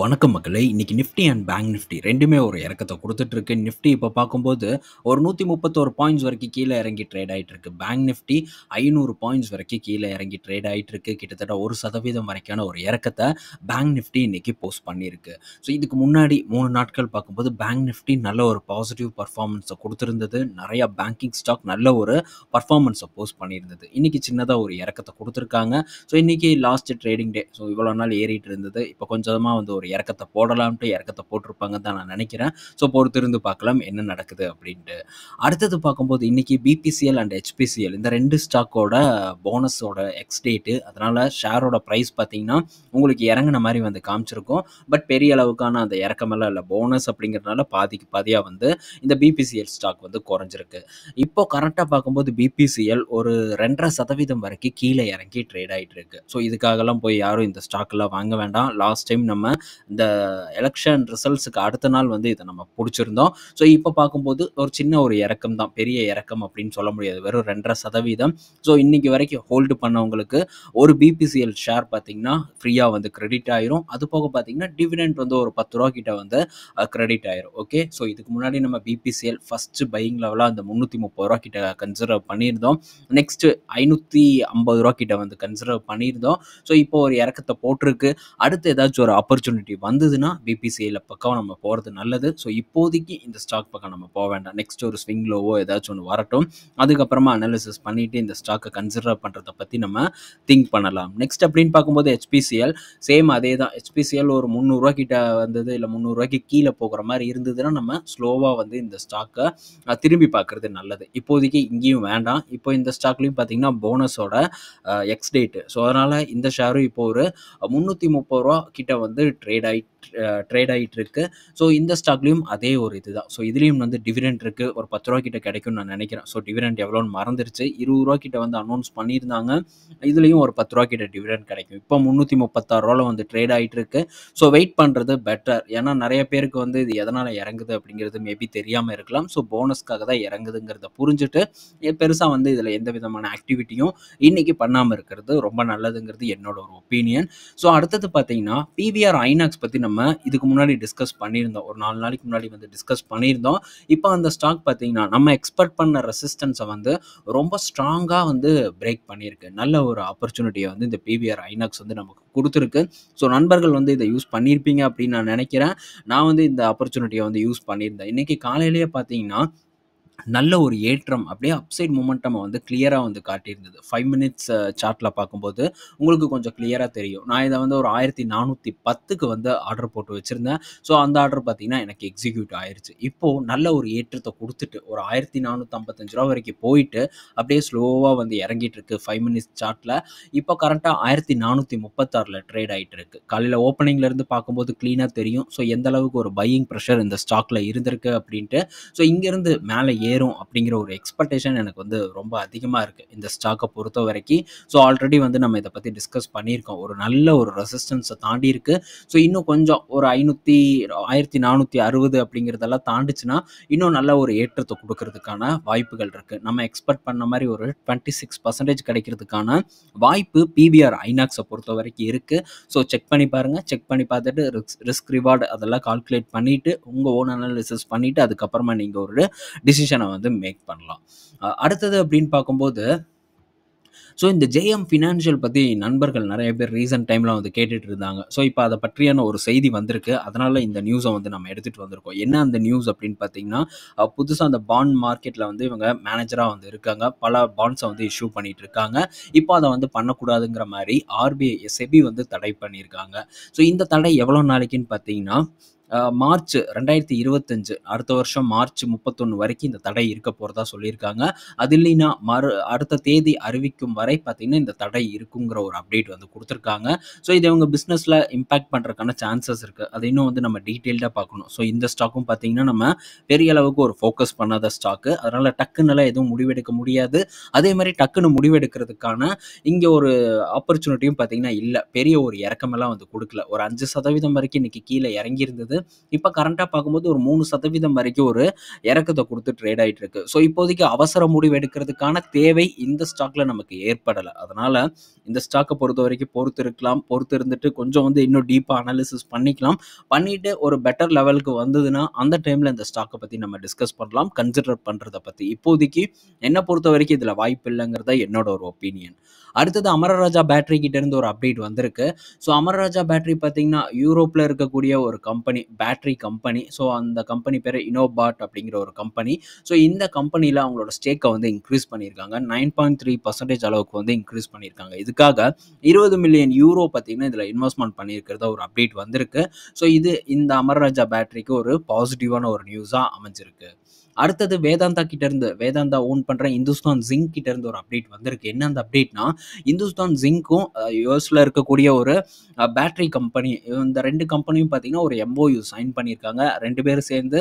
வணக்கம் மக்களே இன்றைக்கி நிஃப்டி அண்ட் பேங்க் நிஃப்டி ரெண்டுமே ஒரு இறக்கத்தை கொடுத்துட்ருக்கு நிஃப்டி இப்போ பார்க்கும்போது ஒரு நூற்றி முப்பத்தோரு பாயிண்ட்ஸ் வரைக்கும் கீழே இறங்கி ட்ரேட் ஆகிட்டு இருக்கு பேங்க் நிஃப்டி ஐநூறு பாயிண்ட்ஸ் வரைக்கும் கீழே இறங்கி ட்ரேட் இருக்கு கிட்டத்தட்ட ஒரு சதவீதம் வரைக்கான ஒரு இறக்கத்தை பேங்க் நிஃப்டி இன்றைக்கி போஸ்ட் பண்ணியிருக்கு ஸோ இதுக்கு முன்னாடி மூணு நாட்கள் பார்க்கும்போது பேங்க் நிஃப்டி நல்ல ஒரு பாசிட்டிவ் பர்ஃபார்மன்ஸை கொடுத்துருந்தது நிறையா பேங்கிங் ஸ்டாக் நல்ல ஒரு பர்ஃபார்மன்ஸை போஸ்ட் பண்ணியிருந்தது இன்றைக்கி சின்னதாக ஒரு இறக்கத்தை கொடுத்துருக்காங்க ஸோ இன்றைக்கி லாஸ்ட் ட்ரேடிங் டே ஸோ இவ்வளோ நாள் ஏறிட்டு இருந்தது இப்போ கொஞ்சமாக வந்து ஒரு ஒரு இறக்கத்தை போடலாம்ட்டு இறக்கத்தை போட்டிருப்பாங்க தான் நான் நினைக்கிறேன் ஸோ பொறுத்திருந்து பார்க்கலாம் என்ன நடக்குது அப்படின்ட்டு அடுத்தது பார்க்கும்போது இன்றைக்கி பிபிசிஎல் அண்ட் ஹெச்பிசிஎல் இந்த ரெண்டு ஸ்டாக்கோட போனஸோட எக்ஸ்டேட்டு அதனால் ஷேரோட ப்ரைஸ் பார்த்தீங்கன்னா உங்களுக்கு இறங்கின மாதிரி வந்து காமிச்சிருக்கும் பட் பெரிய அளவுக்கான அந்த இறக்கமெல்லாம் இல்லை போனஸ் அப்படிங்கிறதுனால பாதிக்கு பாதியாக வந்து இந்த பிபிசிஎல் ஸ்டாக் வந்து குறைஞ்சிருக்கு இப்போ கரெக்டாக பார்க்கும்போது பிபிசிஎல் ஒரு ரெண்டரை சதவீதம் வரைக்கும் கீழே இறங்கி ட்ரேட் ஆகிட்டு இருக்கு ஸோ இதுக்காகலாம் போய் யாரும் இந்த ஸ்டாக்கெல்லாம் வாங்க வேண்டாம் லாஸ்ட் டைம் நம்ம இந்த எலெக்ஷன் ரிசல்ட்ஸுக்கு அடுத்த நாள் வந்து இதை நம்ம பிடிச்சிருந்தோம் ஸோ இப்போ பார்க்கும்போது ஒரு சின்ன ஒரு இறக்கம் தான் பெரிய இறக்கம் அப்படின்னு சொல்ல முடியாது வெறும் ரெண்டரை சதவீதம் ஸோ இன்றைக்கி வரைக்கும் ஹோல்டு பண்ணவங்களுக்கு ஒரு பிபிசிஎல் ஷேர் பார்த்தீங்கன்னா ஃப்ரீயாக வந்து கிரெடிட் ஆயிரும் அது போக பார்த்தீங்கன்னா டிவிடெண்ட் வந்து ஒரு பத்து ரூபா கிட்ட வந்து கிரெடிட் ஆயிரும் ஓகே ஸோ இதுக்கு முன்னாடி நம்ம பிபிசிஎல் ஃபஸ்ட்டு பையிங் லெவலாக அந்த முந்நூற்றி முப்பது ரூபா கிட்ட கன்சிடர் பண்ணியிருந்தோம் நெக்ஸ்ட்டு ஐநூற்றி ஐம்பது ரூபா கிட்ட வந்து கன்சிடர் பண்ணியிருந்தோம் ஸோ இப்போ ஒரு இறக்கத்தை போட்டிருக்கு அடுத்து ஏதாச்சும் ஒரு ஆப்பர்ச்சுனிட்டி ஆப்பர்ச்சுனிட்டி வந்ததுன்னா பிபிசிஐயில் பக்கம் நம்ம போகிறது நல்லது ஸோ இப்போதைக்கு இந்த ஸ்டாக் பக்கம் நம்ம போக வேண்டாம் நெக்ஸ்ட் ஒரு ஸ்விங்லோவோ ஏதாச்சும் ஒன்று வரட்டும் அதுக்கப்புறமா அனாலிசிஸ் பண்ணிவிட்டு இந்த ஸ்டாக்கை கன்சிடர் பண்ணுறதை பற்றி நம்ம திங்க் பண்ணலாம் நெக்ஸ்ட் அப்படின்னு பார்க்கும்போது ஹெச்பிசிஎல் சேம் அதே தான் ஹெச்பிசிஎல் ஒரு முந்நூறுரூவா கிட்ட வந்தது இல்லை முந்நூறுரூவாய்க்கு கீழே போகிற மாதிரி இருந்ததுன்னா நம்ம ஸ்லோவாக வந்து இந்த ஸ்டாக்கை திரும்பி பார்க்குறது நல்லது இப்போதைக்கு இங்கேயும் வேண்டாம் இப்போ இந்த ஸ்டாக்லேயும் பார்த்தீங்கன்னா போனஸோட எக்ஸ் டேட்டு ஸோ அதனால் இந்த ஷேரும் இப்போ ஒரு முந்நூற்றி முப்பது ரூபா கிட்ட வந்து ட்ரேட் ட்ரேட் ஆகிட்டு ட்ரேட் ஆகிட்டு இருக்கு ஸோ இந்த ஸ்டாக்லேயும் அதே ஒரு இது தான் ஸோ இதுலேயும் வந்து டிவிடெண்ட் இருக்குது ஒரு பத்து ரூபா கிட்ட கிடைக்கும்னு நான் நினைக்கிறேன் ஸோ டிவிடெண்ட் எவ்வளோன்னு மறந்துருச்சு இருபது ரூபா கிட்ட வந்து அனௌன்ஸ் பண்ணியிருந்தாங்க இதுலேயும் ஒரு பத்து ரூபா கிட்ட டிவிடெண்ட் கிடைக்கும் இப்போ முந்நூற்றி முப்பத்தாறு ரூபாவில் வந்து ட்ரேட் ஆகிட்டு இருக்கு ஸோ வெயிட் பண்ணுறது பெட்டர் ஏன்னா நிறைய பேருக்கு வந்து இது எதனால் இறங்குது அப்படிங்கிறது மேபி தெரியாமல் இருக்கலாம் ஸோ போனஸ்க்காக தான் இறங்குதுங்கிறத புரிஞ்சுட்டு பெருசாக வந்து இதில் எந்த விதமான ஆக்டிவிட்டியும் இன்றைக்கி பண்ணாமல் இருக்கிறது ரொம்ப நல்லதுங்கிறது என்னோட ஒரு ஒப்பீனியன் ஸோ அடுத்தது பார்த்தீங்கன்னா பிவிஆர் ஐநா ஐநாக்ஸ் பற்றி நம்ம இதுக்கு முன்னாடி டிஸ்கஸ் பண்ணியிருந்தோம் ஒரு நாலு நாளைக்கு முன்னாடி வந்து டிஸ்கஸ் பண்ணியிருந்தோம் இப்போ அந்த ஸ்டாக் பார்த்தீங்கன்னா நம்ம எக்ஸ்பெக்ட் பண்ண ரெசிஸ்டன்ஸை வந்து ரொம்ப ஸ்ட்ராங்காக வந்து பிரேக் பண்ணியிருக்கு நல்ல ஒரு ஆப்பர்ச்சுனிட்டியை வந்து இந்த பிவிஆர் ஐநாக்ஸ் வந்து நமக்கு கொடுத்துருக்கு ஸோ நண்பர்கள் வந்து இதை யூஸ் பண்ணியிருப்பீங்க அப்படின்னு நான் நினைக்கிறேன் நான் வந்து இந்த ஆப்பர்ச்சுனிட்டியை வந்து யூஸ் பண்ணியிருந்தேன் இன்றைக்கி காலையிலேயே பார்த்தீங்கன்னா நல்ல ஒரு ஏற்றம் அப்படியே அப்சைட் மூமெண்ட்டமை வந்து கிளியராக வந்து காட்டியிருந்தது ஃபைவ் மினிட்ஸ் சார்ட்டில் பார்க்கும்போது உங்களுக்கு கொஞ்சம் கிளியராக தெரியும் நான் இதை வந்து ஒரு ஆயிரத்தி நானூற்றி பத்துக்கு வந்து ஆர்டர் போட்டு வச்சுருந்தேன் ஸோ அந்த ஆர்டர் பார்த்தீங்கன்னா எனக்கு எக்ஸிக்யூட் ஆயிடுச்சு இப்போது நல்ல ஒரு ஏற்றத்தை கொடுத்துட்டு ஒரு ஆயிரத்தி நானூற்றம்பத்தஞ்சு ரூபா வரைக்கும் போயிட்டு அப்படியே ஸ்லோவாக வந்து இறங்கிட்டு இருக்கு ஃபைவ் மினிட்ஸ் சார்ட்டில் இப்போ கரெக்டாக ஆயிரத்தி நானூற்றி முப்பத்தாறில் ட்ரேட் ஆகிட்டு இருக்கு காலையில் ஓப்பனிங்லேருந்து பார்க்கும்போது க்ளீனாக தெரியும் ஸோ எந்த அளவுக்கு ஒரு பையிங் ப்ரெஷர் இந்த ஸ்டாக்கில் இருந்திருக்கு அப்படின்ட்டு ஸோ இங்கேருந்து மேலே ஏறும் அப்படிங்கிற ஒரு எக்ஸ்பெக்டேஷன் எனக்கு வந்து ரொம்ப அதிகமாக இருக்குது இந்த ஸ்டாக்கை பொறுத்த வரைக்கும் ஸோ ஆல்ரெடி வந்து நம்ம இதை பற்றி டிஸ்கஸ் பண்ணியிருக்கோம் ஒரு நல்ல ஒரு ரெசிஸ்டன்ஸை தாண்டி இருக்குது ஸோ இன்னும் கொஞ்சம் ஒரு ஐநூற்றி ஆயிரத்தி நானூற்றி அறுபது அப்படிங்கிறதெல்லாம் தாண்டிச்சுன்னா இன்னும் நல்ல ஒரு ஏற்றத்தை கொடுக்கறதுக்கான வாய்ப்புகள் இருக்குது நம்ம எக்ஸ்பெக்ட் பண்ண மாதிரி ஒரு டுவெண்ட்டி சிக்ஸ் பர்சன்டேஜ் கிடைக்கிறதுக்கான வாய்ப்பு பிவிஆர் ஐநாக்ஸை பொறுத்த வரைக்கும் இருக்குது ஸோ செக் பண்ணி பாருங்கள் செக் பண்ணி பார்த்துட்டு ரிஸ்க் ரிஸ்க் ரிவார்டு அதெல்லாம் கால்குலேட் பண்ணிவிட்டு உங்கள் ஓன் அனாலிசிஸ் பண்ணிவிட்டு அதுக்கப்புறமா நீங்கள் ஒரு டிசிஷன் டிசிஷனை வந்து மேக் பண்ணலாம் அடுத்தது அப்படின்னு பார்க்கும்போது ஸோ இந்த ஜேஎம் ஃபினான்ஷியல் பற்றி நண்பர்கள் நிறைய பேர் ரீசெண்ட் டைமில் வந்து கேட்டுட்டு இருந்தாங்க ஸோ இப்போ அதை பற்றியான ஒரு செய்தி வந்திருக்கு அதனால் இந்த நியூஸை வந்து நம்ம எடுத்துகிட்டு வந்திருக்கோம் என்ன அந்த நியூஸ் அப்படின்னு பார்த்தீங்கன்னா புதுசாக அந்த பாண்ட் மார்க்கெட்டில் வந்து இவங்க மேனேஜராக வந்து இருக்காங்க பல பாண்ட்ஸை வந்து இஷ்யூ பண்ணிகிட்டு இருக்காங்க இப்போ அதை வந்து பண்ணக்கூடாதுங்கிற மாதிரி ஆர்பிஐ எஸ்எபி வந்து தடை பண்ணியிருக்காங்க ஸோ இந்த தடை எவ்வளோ நாளைக்குன்னு பார்த்தீங்கன்னா மார்ச் ரெண்டாயிரத்தி இருபத்தஞ்சு அடுத்த வருஷம் மார்ச் முப்பத்தொன்று வரைக்கும் இந்த தடை இருக்க போகிறதா சொல்லியிருக்காங்க அது இல்லைன்னா மறு அடுத்த தேதி அறிவிக்கும் வ வரை பார்த்தீங்கன்னா இந்த தடை இருக்குங்கிற ஒரு அப்டேட் வந்து கொடுத்துருக்காங்க ஸோ இது இவங்க பிஸ்னஸில் இம்பாக்ட் பண்ணுறதுக்கான சான்சஸ் இருக்குது அதை இன்னும் வந்து நம்ம டீட்டெயில்டாக பார்க்கணும் ஸோ இந்த ஸ்டாக்கும் பார்த்தீங்கன்னா நம்ம பெரிய அளவுக்கு ஒரு ஃபோக்கஸ் பண்ணாத ஸ்டாக்கு அதனால் டக்குன்னெல்லாம் எதுவும் முடிவெடுக்க முடியாது அதே மாதிரி டக்குன்னு முடிவெடுக்கிறதுக்கான இங்கே ஒரு ஆப்பர்ச்சுனிட்டியும் பார்த்தீங்கன்னா இல்லை பெரிய ஒரு இறக்கமெல்லாம் வந்து கொடுக்கல ஒரு அஞ்சு சதவீதம் வரைக்கும் இன்றைக்கி கீழே இறங்கியிருந்தது இப்போ கரண்ட்டாக பார்க்கும்போது ஒரு மூணு சதவீதம் வரைக்கும் ஒரு இறக்கத்தை கொடுத்து ட்ரேட் ஆகிட்டு இருக்கு ஸோ இப்போதைக்கு அவசர முடிவு எடுக்கிறதுக்கான தேவை இந்த ஸ்டாக்ல நமக்கு ஏற்படும் ஏற்படலை அதனால் இந்த ஸ்டாக்கை பொறுத்த வரைக்கும் பொறுத்து இருக்கலாம் பொறுத்து இருந்துட்டு கொஞ்சம் வந்து இன்னும் டீப்பாக அனாலிசிஸ் பண்ணிக்கலாம் பண்ணிவிட்டு ஒரு பெட்டர் லெவலுக்கு வந்ததுன்னா அந்த டைமில் இந்த ஸ்டாக்கை பற்றி நம்ம டிஸ்கஸ் பண்ணலாம் கன்சிடர் பண்ணுறதை பற்றி இப்போதைக்கு என்னை பொறுத்த வரைக்கும் இதில் வாய்ப்பு இல்லைங்கிறத என்னோட ஒரு ஒப்பீனியன் அடுத்தது அமரராஜா பேட்டரி இருந்து ஒரு அப்டேட் வந்திருக்கு ஸோ அமரராஜா பேட்டரி பார்த்தீங்கன்னா யூரோப்பில் இருக்கக்கூடிய ஒரு கம்பெனி பேட்டரி கம்பெனி ஸோ அந்த கம்பெனி பேர் இனோபாட் அப்படிங்கிற ஒரு கம்பெனி ஸோ இந்த கம்பெனியில் அவங்களோட ஸ்டேக்கை வந்து இன்க்ரீஸ் பண்ணியிருக்காங்க நைன் பாயிண்ட் த்ரீ பர்சன்டேஜ் அளவுக்கு வந்து இன்க்ரீஸ் பண்ணியிருக்காங்க இதுக்காக இருபது மில்லியன் யூரோ பார்த்தீங்கன்னா இதில் இன்வெஸ்ட்மெண்ட் பண்ணியிருக்கிறதா ஒரு அப்டேட் வந்திருக்கு ஸோ இது இந்த அமரராஜா பேட்டரிக்கு ஒரு பாசிட்டிவான ஒரு நியூஸாக அமைஞ்சிருக்கு அடுத்தது வேதாந்தா கிட்ட இருந்து வேதாந்தா ஓன் பண்ற இந்துஸ்தான் ஜிங்க் கிட்ட இருந்து ஒரு அப்டேட் வந்திருக்கு என்ன அந்த அப்டேட்னா இந்துஸ்தான் ஜிங்க்கும் யூஎஸ்ல இருக்கக்கூடிய ஒரு பேட்டரி கம்பெனி இந்த ரெண்டு கம்பெனியும் பார்த்தீங்கன்னா ஒரு எம்ஓயு சைன் பண்ணியிருக்காங்க ரெண்டு பேரும் சேர்ந்து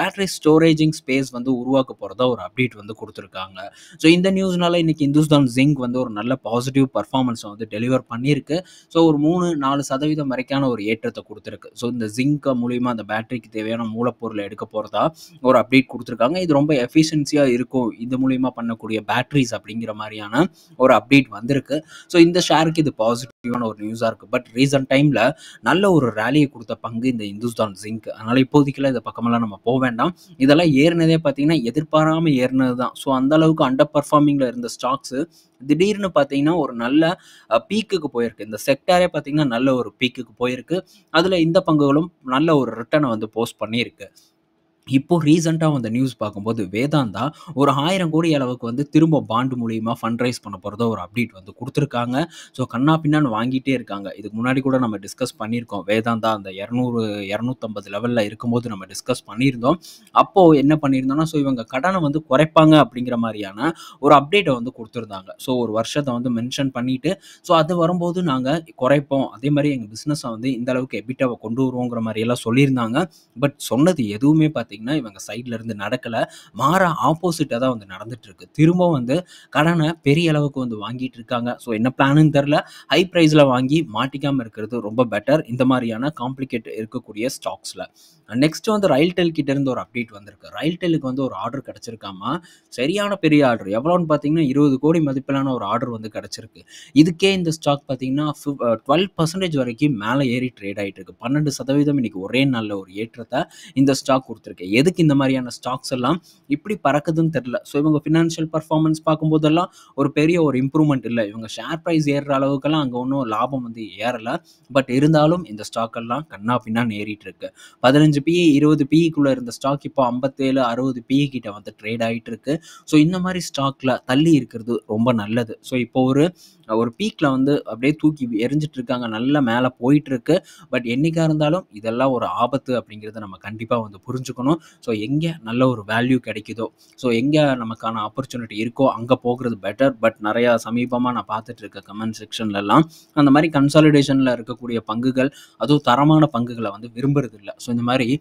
பேட்டரி ஸ்டோரேஜிங் ஸ்பேஸ் வந்து உருவாக்க போகிறதா ஒரு அப்டேட் வந்து கொடுத்துருக்காங்க ஸோ இந்த நியூஸ்னால இன்னைக்கு இந்துஸ்தான் ஜிங்க் வந்து ஒரு நல்ல பாசிட்டிவ் பர்ஃபார்மன்ஸை வந்து டெலிவர் பண்ணியிருக்கு ஸோ ஒரு மூணு நாலு சதவீதம் வரைக்கான ஒரு ஏற்றத்தை கொடுத்துருக்கு ஸோ இந்த ஜிங்க் மூலியமாக அந்த பேட்டரிக்கு தேவையான மூலப்பொருளை எடுக்க போகிறதா ஒரு அப்டேட் கொடுத்துருக்கு கொடுத்துருக்காங்க இது ரொம்ப எஃபிஷியன்சியாக இருக்கும் இது மூலிமா பண்ணக்கூடிய பேட்ரிஸ் அப்படிங்கிற மாதிரியான ஒரு அப்டேட் வந்திருக்கு ஸோ இந்த ஷேருக்கு இது பாசிட்டிவான ஒரு நியூஸாக இருக்குது பட் ரீசன்ட் டைமில் நல்ல ஒரு ரேலியை கொடுத்த பங்கு இந்த இந்துஸ்தான் ஜிங்க் அதனால் இப்போதைக்கெல்லாம் இந்த பக்கமெல்லாம் நம்ம போக வேண்டாம் இதெல்லாம் ஏறினதே பார்த்தீங்கன்னா எதிர்பாராமல் ஏறினது தான் ஸோ அந்த அளவுக்கு அண்டர் பர்ஃபார்மிங்கில் இருந்த ஸ்டாக்ஸு திடீர்னு பார்த்தீங்கன்னா ஒரு நல்ல பீக்குக்கு போயிருக்கு இந்த செக்டாரே பார்த்தீங்கன்னா நல்ல ஒரு பீக்குக்கு போயிருக்கு அதில் இந்த பங்குகளும் நல்ல ஒரு ரிட்டர்னை வந்து போஸ்ட் பண்ணியிருக்கு இப்போது ரீசெண்டாக வந்த நியூஸ் பார்க்கும்போது வேதாந்தா ஒரு ஆயிரம் கோடி அளவுக்கு வந்து திரும்ப பாண்டு மூலியமாக ஃபண்ட் ரைஸ் பண்ண போகிறத ஒரு அப்டேட் வந்து கொடுத்துருக்காங்க ஸோ கண்ணா பின்னான்னு வாங்கிட்டே இருக்காங்க இதுக்கு முன்னாடி கூட நம்ம டிஸ்கஸ் பண்ணியிருக்கோம் வேதாந்தா அந்த இரநூறு இரநூத்தம்பது லெவலில் இருக்கும்போது நம்ம டிஸ்கஸ் பண்ணியிருந்தோம் அப்போது என்ன பண்ணியிருந்தோம்னா ஸோ இவங்க கடனை வந்து குறைப்பாங்க அப்படிங்கிற மாதிரியான ஒரு அப்டேட்டை வந்து கொடுத்துருந்தாங்க ஸோ ஒரு வருஷத்தை வந்து மென்ஷன் பண்ணிவிட்டு ஸோ அது வரும்போது நாங்கள் குறைப்போம் அதே மாதிரி எங்கள் பிஸ்னஸை வந்து இந்த அளவுக்கு எபிட்டாவை கொண்டு வருவோங்கிற மாதிரியெல்லாம் சொல்லியிருந்தாங்க பட் சொன்னது எதுவுமே பார்த்து பார்த்தீங்கன்னா இவங்க இருந்து நடக்கலை மாற ஆப்போசிட்டாக தான் வந்து நடந்துட்டு இருக்கு திரும்ப வந்து கடனை பெரிய அளவுக்கு வந்து வாங்கிட்டு இருக்காங்க ஸோ என்ன பிளானுன்னு தெரில ஹை ப்ரைஸில் வாங்கி மாட்டிக்காமல் இருக்கிறது ரொம்ப பெட்டர் இந்த மாதிரியான காம்ப்ளிகேட் இருக்கக்கூடிய ஸ்டாக்ஸில் நெக்ஸ்ட் வந்து ரயில்டெல் கிட்ட இருந்து ஒரு அப்டேட் வந்திருக்கு ரயில்டெலுக்கு வந்து ஒரு ஆர்டர் கிடைச்சிருக்காமா சரியான பெரிய ஆர்டர் எவ்வளோன்னு பார்த்தீங்கன்னா இருபது கோடி மதிப்பிலான ஒரு ஆர்டர் வந்து கிடச்சிருக்கு இதுக்கே இந்த ஸ்டாக் பார்த்தீங்கன்னா டுவெல் பர்சன்டேஜ் வரைக்கும் மேலே ஏறி ட்ரேட் ஆகிட்டு இருக்கு பன்னெண்டு சதவீதம் இன்னைக்கு ஒரே நாளில் ஒரு ஏற்றத்தை இந்த ஸ்டாக் கொடுத்துருக்கு எதுக்கு இந்த மாதிரியான ஸ்டாக்ஸ் எல்லாம் இப்படி பறக்குதுன்னு தெரில ஸோ இவங்க ஃபினான்ஷியல் பர்ஃபார்மன்ஸ் பார்க்கும்போதெல்லாம் ஒரு பெரிய ஒரு இம்ப்ரூவ்மெண்ட் இல்லை இவங்க ஷேர் ப்ரைஸ் ஏறுற அளவுக்கெல்லாம் அங்கே ஒன்றும் லாபம் வந்து ஏறலை பட் இருந்தாலும் இந்த ஸ்டாக் எல்லாம் கண்ணா பின்னான்னு ஏறிட்டு இருக்கு பதினஞ்சு பி இருபது பிக்குள்ளே இருந்த ஸ்டாக் இப்போ ஐம்பத்தேழு அறுபது பி கிட்ட வந்து ட்ரேட் ஆகிட்டு இருக்கு ஸோ இந்த மாதிரி ஸ்டாக்ல தள்ளி இருக்கிறது ரொம்ப நல்லது ஸோ இப்போ ஒரு ஒரு பீக்கில் வந்து அப்படியே தூக்கி எரிஞ்சிட்டு இருக்காங்க நல்லா மேலே போயிட்டு இருக்கு பட் என்னைக்கா இருந்தாலும் இதெல்லாம் ஒரு ஆபத்து அப்படிங்கிறத நம்ம கண்டிப்பாக வந்து புரிஞ்சுக்கணும் ஸோ எங்கே நல்ல ஒரு வேல்யூ கிடைக்குதோ ஸோ எங்கே நமக்கான ஆப்பர்ச்சுனிட்டி இருக்கோ அங்கே போகிறது பெட்டர் பட் நிறையா சமீபமாக நான் பார்த்துட்டு இருக்க கமெண்ட் செக்ஷன்லலாம் அந்த மாதிரி கன்சாலிடேஷனில் இருக்கக்கூடிய பங்குகள் அதுவும் தரமான பங்குகளை வந்து விரும்புறது இல்லை ஸோ இந்த மாதிரி body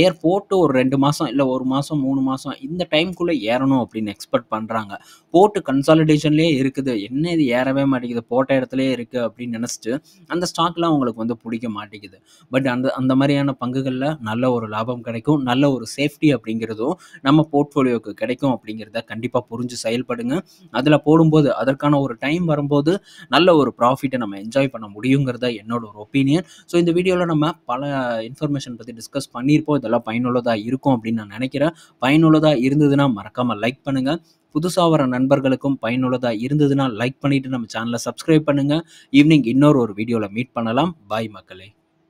ஏர் போட்டு ஒரு ரெண்டு மாதம் இல்லை ஒரு மாதம் மூணு மாதம் இந்த டைம்குள்ளே ஏறணும் அப்படின்னு எக்ஸ்பெக்ட் பண்ணுறாங்க போட்டு கன்சாலிடேஷன்லேயே இருக்குது என்ன இது ஏறவே மாட்டேங்குது போட்ட இடத்துலேயே இருக்குது அப்படின்னு நினச்சிட்டு அந்த ஸ்டாக்லாம் அவங்களுக்கு வந்து பிடிக்க மாட்டேங்குது பட் அந்த அந்த மாதிரியான பங்குகளில் நல்ல ஒரு லாபம் கிடைக்கும் நல்ல ஒரு சேஃப்டி அப்படிங்கிறதும் நம்ம போர்ட்ஃபோலியோவுக்கு கிடைக்கும் அப்படிங்கிறத கண்டிப்பாக புரிஞ்சு செயல்படுங்க அதில் போடும்போது அதற்கான ஒரு டைம் வரும்போது நல்ல ஒரு ப்ராஃபிட்டை நம்ம என்ஜாய் பண்ண முடியுங்கிறத என்னோட ஒரு ஒப்பீனியன் ஸோ இந்த வீடியோவில் நம்ம பல இன்ஃபர்மேஷன் பற்றி டிஸ்கஸ் பண்ணியிருப்போம் கண்டிப்பாக இதெல்லாம் பயனுள்ளதாக இருக்கும் அப்படின்னு நான் நினைக்கிறேன் பயனுள்ளதாக இருந்ததுன்னா மறக்காமல் லைக் பண்ணுங்கள் புதுசாக வர நண்பர்களுக்கும் பயனுள்ளதாக இருந்ததுன்னா லைக் பண்ணிவிட்டு நம்ம சேனலை சப்ஸ்கிரைப் பண்ணுங்கள் ஈவினிங் இன்னொரு ஒரு வீடியோவில் மீட் பண்ணலாம் பாய் மக்களே